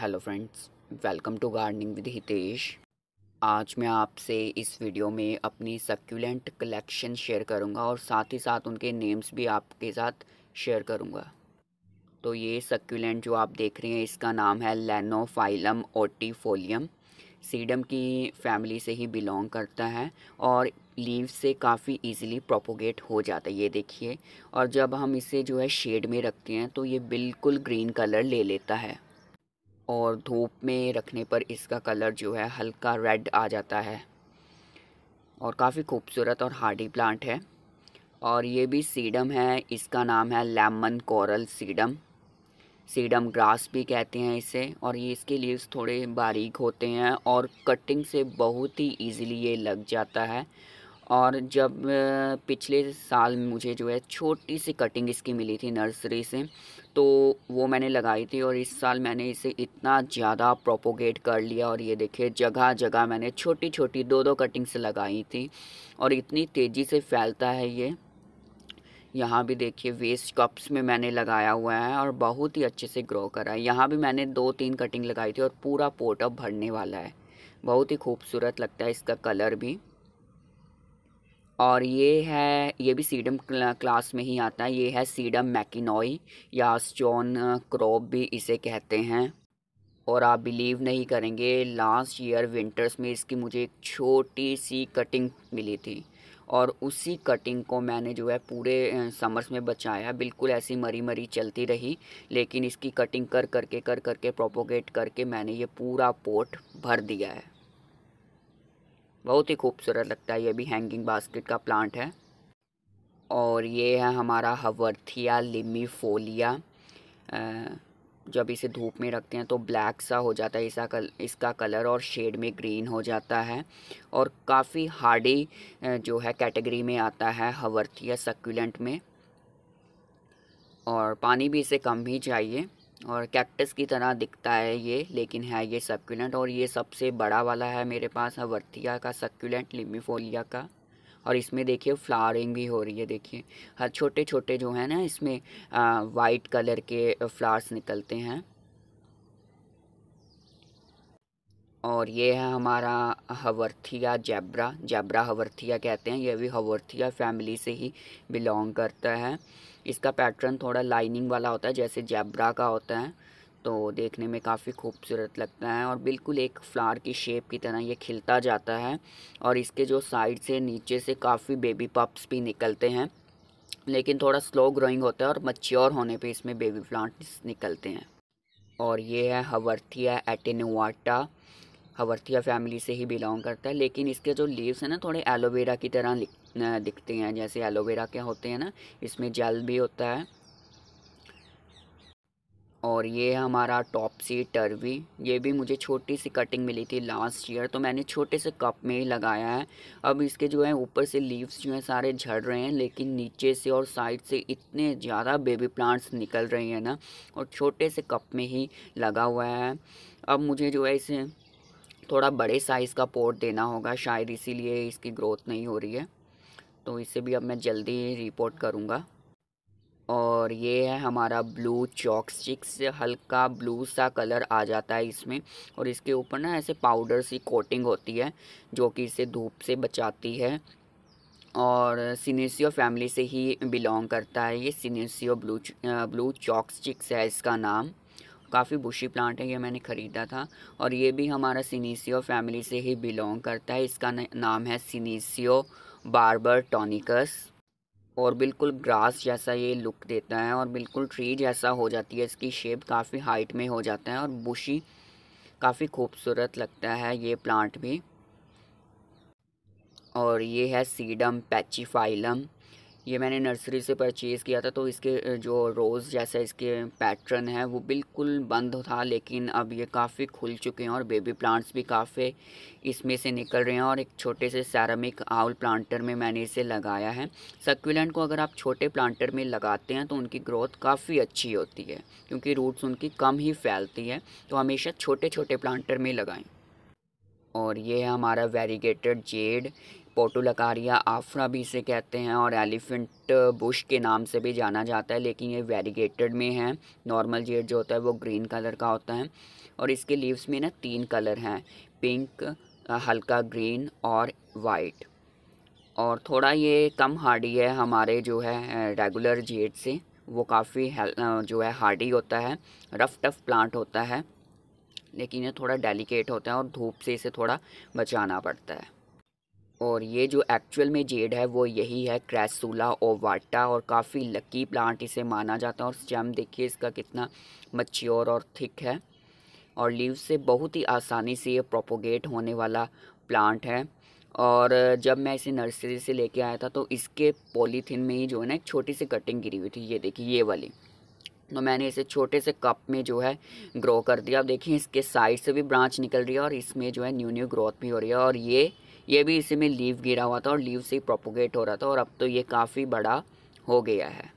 hello friends welcome to gardening with Hitesh आज मैं आपसे इस वीडियो में अपनी सक्यूलेंट कलेक्शन शेयर करूंगा और साथ ही साथ उनके नेम्स भी आपके साथ शेयर करूंगा तो ये सक्यूलेंट जो आप देख रहे हैं इसका नाम है लेनोफाइलम ओटीफोलियम सीडम की फैमिली से ही बिलोंग करता है और लीव से काफ़ी इजीली प्रोपोगेट हो जाता है ये देखिए और जब हम इसे जो है शेड में रखते हैं तो ये बिल्कुल ग्रीन कलर ले लेता है और धूप में रखने पर इसका कलर जो है हल्का रेड आ जाता है और काफ़ी खूबसूरत और हार्डी प्लांट है और ये भी सीडम है इसका नाम है lemon coral sedum sedum grass भी कहते हैं इसे और ये इसके लीव्स थोड़े बारीक होते हैं और कटिंग से बहुत ही इजीली ये लग जाता है और जब पिछले साल मुझे जो है छोटी सी कटिंग इसकी मिली थी नर्सरी से तो वो मैंने लगाई थी और इस साल मैंने इसे इतना ज़्यादा प्रोपोगेट कर लिया और ये देखिए जगह जगह मैंने छोटी छोटी दो दो कटिंग्स लगाई थी और इतनी तेज़ी से फैलता है ये यहाँ भी देखिए वेस्ट कप्स में मैंने लगाया हुआ है और बहुत ही अच्छे से ग्रो करा है यहाँ भी मैंने दो तीन कटिंग लगाई थी और पूरा पोर्टअप भरने वाला है बहुत ही खूबसूरत लगता है इसका कलर भी और ये है ये भी सीडम क्लास में ही आता है ये है सीडम मैकिनोई या स्टोन क्रॉप uh, भी इसे कहते हैं और आप बिलीव नहीं करेंगे लास्ट ईयर विंटर्स में इसकी मुझे एक छोटी सी कटिंग मिली थी और उसी कटिंग को मैंने जो है पूरे समर्स uh, में बचाया बिल्कुल ऐसी मरी मरी चलती रही लेकिन इसकी कटिंग कर करके कर करके प्रोपोगेट करके मैंने ये पूरा पोट भर दिया है बहुत ही खूबसूरत लगता है ये भी हैंगिंग बास्केट का प्लांट है और ये है हमारा हवर्थिया लिमी फोलिया जब इसे धूप में रखते हैं तो ब्लैक सा हो जाता है इसका कल इसका कलर और शेड में ग्रीन हो जाता है और काफ़ी हार्डी जो है कैटेगरी में आता है हवर्थिया सक्यूलेंट में और पानी भी इसे कम ही चाहिए और कैक्टस की तरह दिखता है ये लेकिन है ये सक्यूलेंट और ये सबसे बड़ा वाला है मेरे पास अवर्थिया का सक्यूलेंट लिमिफोलिया का और इसमें देखिए फ्लावरिंग भी हो रही है देखिए हर छोटे छोटे जो है ना इसमें वाइट कलर के फ्लावर्स निकलते हैं और ये है हमारा हवर्थिया जैब्रा जैब्रा हवर्थिया कहते हैं यह भी हवर्थिया फैमिली से ही बिलोंग करता है इसका पैटर्न थोड़ा लाइनिंग वाला होता है जैसे जैब्रा का होता है तो देखने में काफ़ी खूबसूरत लगता है और बिल्कुल एक फ्लावर की शेप की तरह ये खिलता जाता है और इसके जो साइड से नीचे से काफ़ी बेबी पप्स भी निकलते हैं लेकिन थोड़ा स्लो ग्रोइंग होता है और मच्योर होने पे इसमें बेबी प्लांट्स निकलते हैं और ये है हवर्थिया एटेनुआटा हवर्थिया फैमिली से ही बिलोंग करता है लेकिन इसके जो लीव्स हैं ना थोड़े एलोवेरा की तरह दिखते हैं जैसे एलोवेरा के होते हैं ना इसमें जेल भी होता है और ये हमारा टॉपसी टर्वी ये भी मुझे छोटी सी कटिंग मिली थी लास्ट ईयर तो मैंने छोटे से कप में ही लगाया है अब इसके जो है ऊपर से लीव्स जो हैं सारे झड़ रहे हैं लेकिन नीचे से और साइड से इतने ज़्यादा बेबी प्लांट्स निकल रहे हैं ना और छोटे से कप में ही लगा हुआ है अब मुझे जो है इसे थोड़ा बड़े साइज़ का पोर्ट देना होगा शायद इसीलिए इसकी ग्रोथ नहीं हो रही है तो इसे भी अब मैं जल्दी रिपोर्ट करूँगा और ये है हमारा ब्लू चॉक स्टिक्स हल्का ब्लू सा कलर आ जाता है इसमें और इसके ऊपर ना ऐसे पाउडर सी कोटिंग होती है जो कि इसे धूप से बचाती है और सीनेसियो फैमिली से ही बिलोंग करता है ये senecio blue blue chalk sticks है इसका नाम काफ़ी बुशी प्लांट है ये मैंने ख़रीदा था और ये भी हमारा सीनीसियो फैमिली से ही बिलोंग करता है इसका नाम है सीनीसियो बार्बर टॉनिकस और बिल्कुल ग्रास जैसा ये लुक देता है और बिल्कुल ट्री जैसा हो जाती है इसकी शेप काफ़ी हाइट में हो जाता है और बुशी काफ़ी खूबसूरत लगता है ये प्लांट भी और ये है सीडम पैचीफाइलम ये मैंने नर्सरी से परचेज़ किया था तो इसके जो रोज़ जैसा इसके पैटर्न है वो बिल्कुल बंद था लेकिन अब ये काफ़ी खुल चुके हैं और बेबी प्लांट्स भी काफ़ी इसमें से निकल रहे हैं और एक छोटे से सैरामिक आउल प्लांटर में मैंने इसे लगाया है सक्यूलेंट को अगर आप छोटे प्लांटर में लगाते हैं तो उनकी ग्रोथ काफ़ी अच्छी होती है क्योंकि रूट्स उनकी कम ही फैलती है तो हमेशा छोटे छोटे प्लांटर में लगाएँ और ये है हमारा वेरीगेटेड जेड पोटोलकारिया आफ्रा भी इसे कहते हैं और एलिफेंट बुश के नाम से भी जाना जाता है लेकिन ये वेरीगेटेड में है नॉर्मल जेड जो होता है वो ग्रीन कलर का होता है और इसके लीव्स में ना तीन कलर हैं पिंक हल्का ग्रीन और वाइट और थोड़ा ये कम हार्डी है हमारे जो है रेगुलर जेड से वो काफ़ी जो है हार्डी होता है रफ टफ प्लांट होता है लेकिन ये थोड़ा डेलिकेट होता है और धूप से इसे थोड़ा बचाना पड़ता है और ये जो एक्चुअल में जेड है वो यही है क्रैसूला ओवाटा और काफ़ी लकी प्लांट इसे माना जाता है और स्टेम देखिए इसका कितना मच्योर और थिक है और लीव से बहुत ही आसानी से ये प्रोपोगेट होने वाला प्लांट है और जब मैं इसे नर्सरी से लेके आया था तो इसके पॉलीथीन में ही जो है ना एक छोटी सी कटिंग गिरी हुई थी ये देखिए ये वाली तो मैंने इसे छोटे से कप में जो है ग्रो कर दिया अब देखिए इसके साइड से भी ब्रांच निकल रही है और इसमें जो है न्यू न्यू ग्रोथ भी हो रही है और ये ये भी इसी में लीव गिरा हुआ था और लीव से ही प्रोपोगेट हो रहा था और अब तो ये काफ़ी बड़ा हो गया है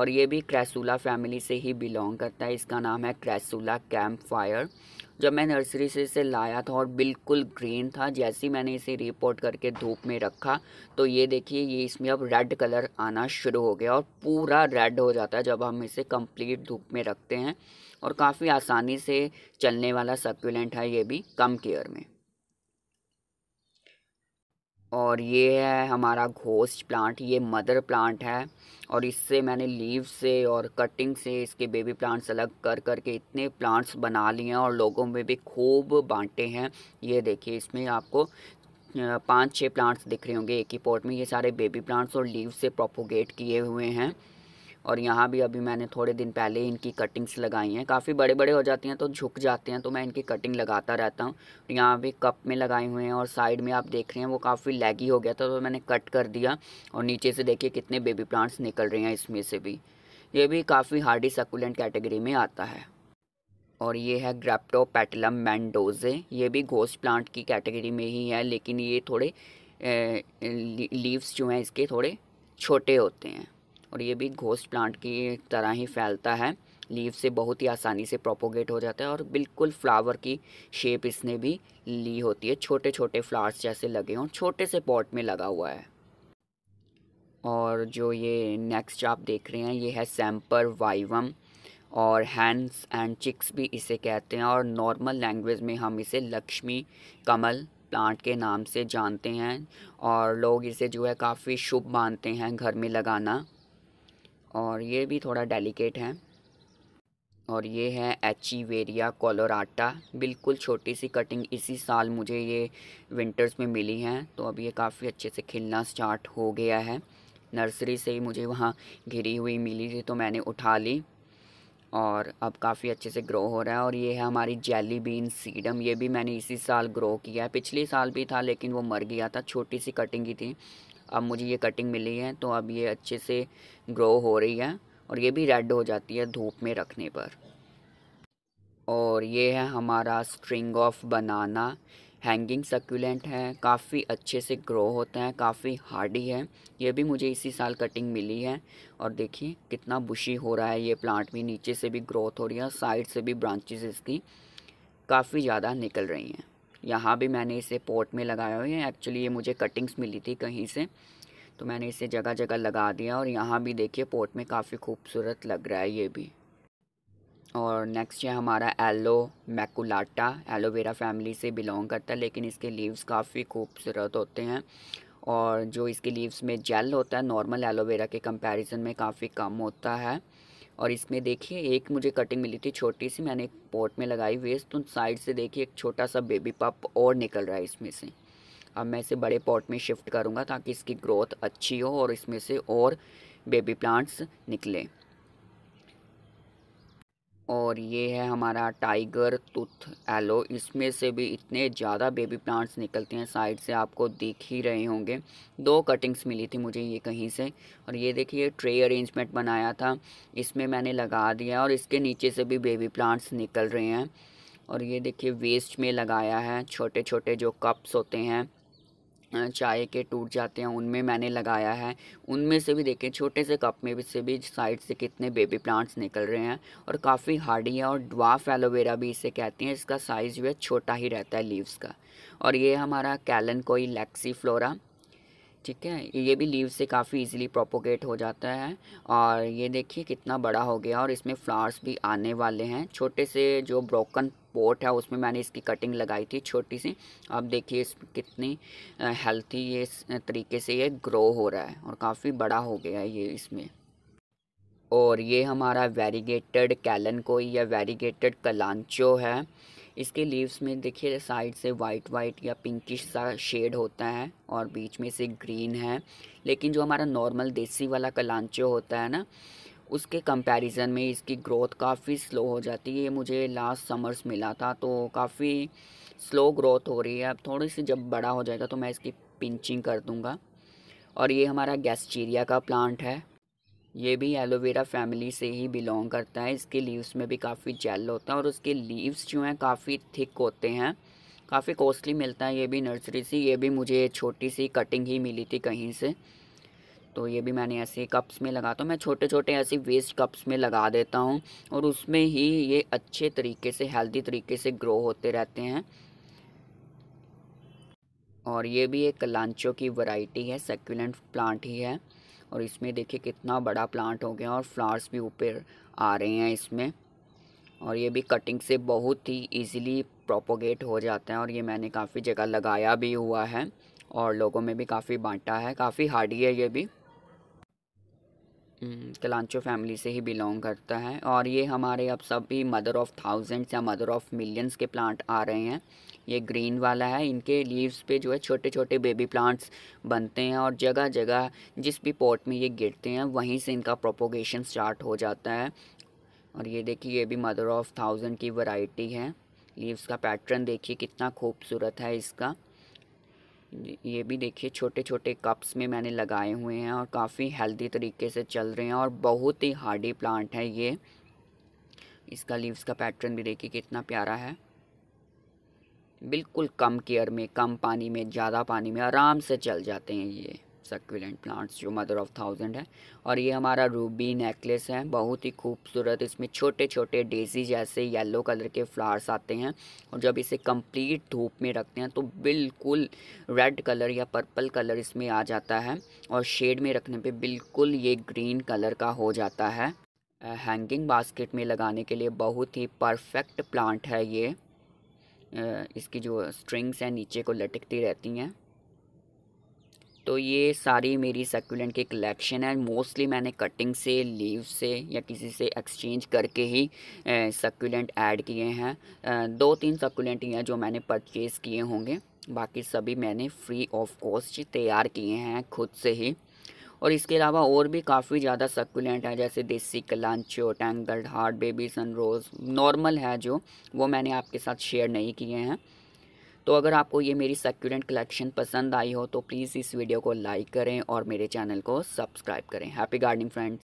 और ये भी क्रैसूला फैमिली से ही बिलोंग करता है इसका नाम है क्रैसूला कैंप फायर जब मैं नर्सरी से इसे लाया था और बिल्कुल ग्रीन था जैसे ही मैंने इसे रिपोर्ट करके धूप में रखा तो ये देखिए ये इसमें अब रेड कलर आना शुरू हो गया और पूरा रेड हो जाता है जब हम इसे कंप्लीट धूप में रखते हैं और काफ़ी आसानी से चलने वाला सक्यूलेंट है ये भी कम केयर में और ये है हमारा घोस्ट प्लांट ये मदर प्लांट है और इससे मैंने लीव से और कटिंग से इसके बेबी प्लांट्स अलग कर कर के इतने प्लांट्स बना लिए हैं और लोगों में भी खूब बांटे हैं ये देखिए इसमें आपको पाँच छः प्लांट्स दिख रहे होंगे एक ही पॉट में ये सारे बेबी प्लांट्स और लीव से प्रोपोगेट किए हुए हैं और यहाँ भी अभी मैंने थोड़े दिन पहले इनकी कटिंग्स लगाई हैं काफ़ी बड़े बड़े हो जाती हैं तो झुक जाते हैं तो मैं इनकी कटिंग लगाता रहता हूँ यहाँ भी कप में लगाए हुए हैं और साइड में आप देख रहे हैं वो काफ़ी लैगी हो गया था तो मैंने कट कर दिया और नीचे से देखिए कितने बेबी प्लांट्स निकल रहे हैं इसमें से भी ये भी काफ़ी हार्डी सकुलेंट कैटेगरी में आता है और ये है पैटलम मैंडोजे ये भी घोस्ट प्लांट की कैटेगरी में ही है लेकिन ये थोड़े लीव्स जो हैं इसके थोड़े छोटे होते हैं और ये भी घोस्ट प्लांट की तरह ही फैलता है लीव से बहुत ही आसानी से प्रोपोगेट हो जाता है और बिल्कुल फ्लावर की शेप इसने भी ली होती है छोटे छोटे फ्लावर्स जैसे लगे हों छोटे से पॉट में लगा हुआ है और जो ये नेक्स्ट आप देख रहे हैं ये है सैम्पर वाइवम और हैंड्स एंड चिक्स भी इसे कहते हैं और नॉर्मल लैंग्वेज में हम इसे लक्ष्मी कमल प्लांट के नाम से जानते हैं और लोग इसे जो है काफ़ी शुभ मानते हैं घर में लगाना और ये भी थोड़ा डेलिकेट है और ये है एचीवेरिया कोलोराटा बिल्कुल छोटी सी कटिंग इसी साल मुझे ये विंटर्स में मिली है तो अब ये काफ़ी अच्छे से खिलना स्टार्ट हो गया है नर्सरी से ही मुझे वहाँ घिरी हुई मिली थी तो मैंने उठा ली और अब काफ़ी अच्छे से ग्रो हो रहा है और ये है हमारी जेली बीन सीडम ये भी मैंने इसी साल ग्रो किया है पिछले साल भी था लेकिन वो मर गया था छोटी सी कटिंग ही थी अब मुझे ये कटिंग मिली है तो अब ये अच्छे से ग्रो हो रही है और ये भी रेड हो जाती है धूप में रखने पर और ये है हमारा string of banana hanging succulent है काफ़ी अच्छे से ग्रो होते हैं काफ़ी हार्डी है ये भी मुझे इसी साल कटिंग मिली है और देखिए कितना बुशी हो रहा है ये प्लांट भी नीचे से भी ग्रोथ हो रही है साइड से भी ब्रांचेस इसकी काफ़ी ज़्यादा निकल रही हैं यहाँ भी मैंने इसे पोर्ट में लगाया हुआ है एक्चुअली ये मुझे कटिंग्स मिली थी कहीं से तो मैंने इसे जगह जगह लगा दिया और यहाँ भी देखिए पोर्ट में काफ़ी खूबसूरत लग रहा है ये भी और नेक्स्ट है हमारा एलो मैकुलाटा एलोवेरा फैमिली से बिलोंग करता है लेकिन इसके लीव्स काफ़ी खूबसूरत होते हैं और जो इसके लीव्स में जेल होता है नॉर्मल एलोवेरा के कंपैरिजन में काफ़ी कम होता है और इसमें देखिए एक मुझे कटिंग मिली थी छोटी सी मैंने एक पॉट में लगाई हुई है तो साइड से देखिए एक छोटा सा बेबी पप और निकल रहा है इसमें से अब मैं इसे बड़े पॉट में शिफ्ट करूँगा ताकि इसकी ग्रोथ अच्छी हो और इसमें से और बेबी प्लांट्स निकलें और ये है हमारा टाइगर तुथ एलो इसमें से भी इतने ज़्यादा बेबी प्लांट्स निकलते हैं साइड से आपको दिख ही रहे होंगे दो कटिंग्स मिली थी मुझे ये कहीं से और ये देखिए ट्रे अरेंजमेंट बनाया था इसमें मैंने लगा दिया और इसके नीचे से भी बेबी प्लांट्स निकल रहे हैं और ये देखिए वेस्ट में लगाया है छोटे छोटे जो कप्स होते हैं चाय के टूट जाते हैं उनमें मैंने लगाया है उनमें से भी देखें छोटे से कप में भी से भी साइड से कितने बेबी प्लांट्स निकल रहे हैं और काफ़ी हार्डी है और ड्वाफ एलोवेरा भी इसे कहते हैं इसका साइज़ जो है छोटा ही रहता है लीव्स का और ये हमारा कैलन कोई लैक्सी फ्लोरा ठीक है ये भी लीव से काफ़ी इजीली प्रोपोगेट हो जाता है और ये देखिए कितना बड़ा हो गया और इसमें फ्लावर्स भी आने वाले हैं छोटे से जो ब्रोकन पोर्ट है उसमें मैंने इसकी कटिंग लगाई थी छोटी सी आप देखिए इस कितनी हेल्थी ये तरीके से ये ग्रो हो रहा है और काफ़ी बड़ा हो गया है ये इसमें और ये हमारा वेरीगेटेड कैलन कोई या वेरीगेटेड कलांचो है इसके लीव्स में देखिए साइड से वाइट वाइट या पिंकिश सा शेड होता है और बीच में से ग्रीन है लेकिन जो हमारा नॉर्मल देसी वाला कलांचो होता है ना उसके कंपैरिज़न में इसकी ग्रोथ काफ़ी स्लो हो जाती है मुझे लास्ट समर्स मिला था तो काफ़ी स्लो ग्रोथ हो रही है अब थोड़ी सी जब बड़ा हो जाएगा तो मैं इसकी पिंचिंग कर दूँगा और ये हमारा गैस्चीरिया का प्लांट है ये भी एलोवेरा फैमिली से ही बिलोंग करता है इसके लीव्स में भी काफ़ी जेल होता है और उसके लीव्स जो हैं काफ़ी थिक होते हैं काफ़ी कॉस्टली मिलता है ये भी नर्सरी से ये भी मुझे छोटी सी कटिंग ही मिली थी कहीं से तो ये भी मैंने ऐसे कप्स में लगाता तो हूँ मैं छोटे छोटे ऐसे वेस्ट कप्स में लगा देता हूँ और उसमें ही ये अच्छे तरीके से हेल्दी तरीके से ग्रो होते रहते हैं और ये भी एक लांचो की वैरायटी है सेक्यूलेंट प्लांट ही है और इसमें देखिए कितना बड़ा प्लांट हो गया और फ्लावर्स भी ऊपर आ रहे हैं इसमें और ये भी कटिंग से बहुत ही इजीली प्रोपोगेट हो जाता है और ये मैंने काफ़ी जगह लगाया भी हुआ है और लोगों में भी काफ़ी बांटा है काफ़ी हार्डी है ये भी हम्म, कलांचो फैमिली से ही बिलोंग करता है और ये हमारे अब सभी मदर ऑफ़ थाउजेंड्स या मदर ऑफ़ मिलियंस के प्लांट आ रहे हैं ये ग्रीन वाला है इनके लीव्स पे जो है छोटे छोटे बेबी प्लांट्स बनते हैं और जगह जगह जिस भी पॉट में ये गिरते हैं वहीं से इनका प्रोपोगेशन स्टार्ट हो जाता है और ये देखिए ये भी मदर ऑफ़ थाउजेंड की वैरायटी है लीव्स का पैटर्न देखिए कितना खूबसूरत है इसका ये भी देखिए छोटे छोटे कप्स में मैंने लगाए हुए हैं और काफ़ी हेल्दी तरीके से चल रहे हैं और बहुत ही हार्डी प्लांट है ये इसका लीव्स का पैटर्न भी देखिए कितना प्यारा है बिल्कुल कम केयर में कम पानी में ज़्यादा पानी में आराम से चल जाते हैं ये सक्यूलेंट प्लांट्स जो मदर ऑफ थाउजेंड है और ये हमारा रूबी नेकलेस है बहुत ही खूबसूरत इसमें छोटे छोटे डेजी जैसे येलो कलर के फ्लावर्स आते हैं और जब इसे कंप्लीट धूप में रखते हैं तो बिल्कुल रेड कलर या पर्पल कलर इसमें आ जाता है और शेड में रखने पे बिल्कुल ये ग्रीन कलर का हो जाता है हैंगिंग बास्केट में लगाने के लिए बहुत ही परफेक्ट प्लांट है ये इसकी जो स्ट्रिंग्स हैं नीचे को लटकती रहती हैं तो ये सारी मेरी सक्यूलेंट की कलेक्शन है मोस्टली मैंने कटिंग से लीव से या किसी से एक्सचेंज करके ही सक्यूलेंट ऐड किए हैं दो तीन सर्कुलेंट ही हैं जो मैंने परचेज़ किए होंगे बाकी सभी मैंने फ्री ऑफ कॉस्ट तैयार किए हैं खुद से ही और इसके अलावा और भी काफ़ी ज़्यादा सक्यूलेंट है जैसे देसी kalanchoe tangled heart baby sunrose normal है जो वो मैंने आपके साथ शेयर नहीं किए हैं तो अगर आपको ये मेरी सेक्यूलेंट कलेक्शन पसंद आई हो तो प्लीज़ इस वीडियो को लाइक करें और मेरे चैनल को सब्सक्राइब करें हैप्पी गार्डनिंग फ्रेंड्स